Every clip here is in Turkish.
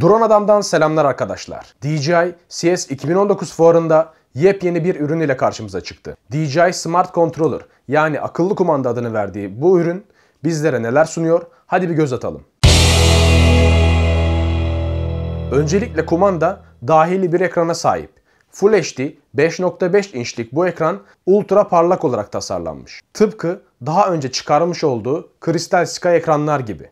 Drone Adam'dan selamlar arkadaşlar. DJI CS 2019 fuarında yepyeni bir ürün ile karşımıza çıktı. DJI Smart Controller yani akıllı kumanda adını verdiği bu ürün bizlere neler sunuyor? Hadi bir göz atalım. Öncelikle kumanda dahili bir ekrana sahip. Full HD 5.5 inçlik bu ekran ultra parlak olarak tasarlanmış. Tıpkı daha önce çıkarmış olduğu Crystal Sky ekranlar gibi.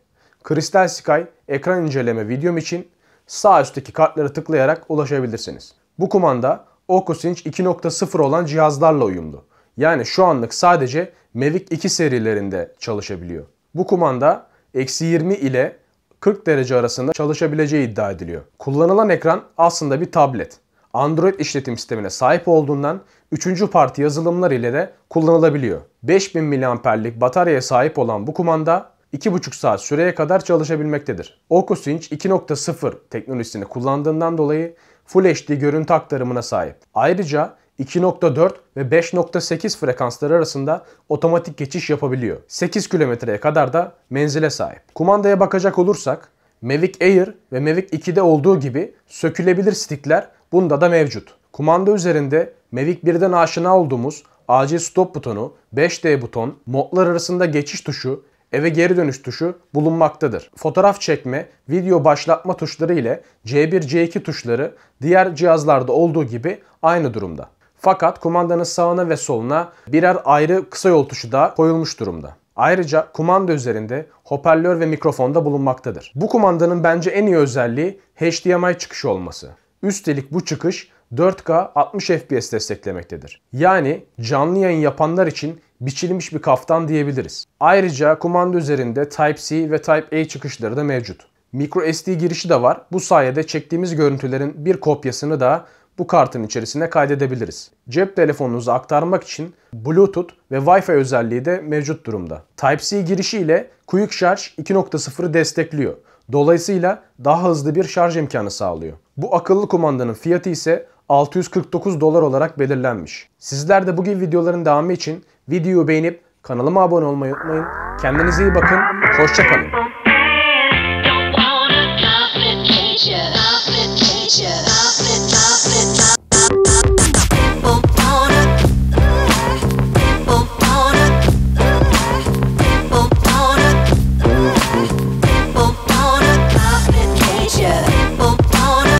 Crystal Sky ekran inceleme videom için sağ üstteki kartları tıklayarak ulaşabilirsiniz. Bu kumanda OcuSync 2.0 olan cihazlarla uyumlu. Yani şu anlık sadece Mavic 2 serilerinde çalışabiliyor. Bu kumanda eksi 20 ile 40 derece arasında çalışabileceği iddia ediliyor. Kullanılan ekran aslında bir tablet. Android işletim sistemine sahip olduğundan 3. parti yazılımlar ile de kullanılabiliyor. 5000 mAh'lik bataryaya sahip olan bu kumanda 2,5 saat süreye kadar çalışabilmektedir. OcuSync 2.0 teknolojisini kullandığından dolayı Full HD görüntü aktarımına sahip. Ayrıca 2.4 ve 5.8 frekansları arasında otomatik geçiş yapabiliyor. 8 kilometreye kadar da menzile sahip. Kumandaya bakacak olursak Mavic Air ve Mavic 2'de olduğu gibi sökülebilir stickler bunda da mevcut. Kumanda üzerinde Mavic 1'den aşina olduğumuz acil stop butonu, 5D buton, modlar arasında geçiş tuşu eve geri dönüş tuşu bulunmaktadır. Fotoğraf çekme, video başlatma tuşları ile C1, C2 tuşları diğer cihazlarda olduğu gibi aynı durumda. Fakat kumandanın sağına ve soluna birer ayrı kısa yol tuşu daha koyulmuş durumda. Ayrıca kumanda üzerinde hoparlör ve mikrofon da bulunmaktadır. Bu kumandanın bence en iyi özelliği HDMI çıkışı olması. Üstelik bu çıkış 4K 60 FPS desteklemektedir. Yani canlı yayın yapanlar için biçilmiş bir kaftan diyebiliriz. Ayrıca kumanda üzerinde Type-C ve Type-A çıkışları da mevcut. Micro SD girişi de var. Bu sayede çektiğimiz görüntülerin bir kopyasını da bu kartın içerisine kaydedebiliriz. Cep telefonunuza aktarmak için Bluetooth ve Wi-Fi özelliği de mevcut durumda. Type-C girişi ile Quick Charge 2.0'ı destekliyor. Dolayısıyla daha hızlı bir şarj imkanı sağlıyor. Bu akıllı kumandanın fiyatı ise 649 dolar olarak belirlenmiş. Sizler de bu gibi videoların devamı için videoyu beğenip kanalıma abone olmayı unutmayın. Kendinize iyi bakın. Hoşçakalın.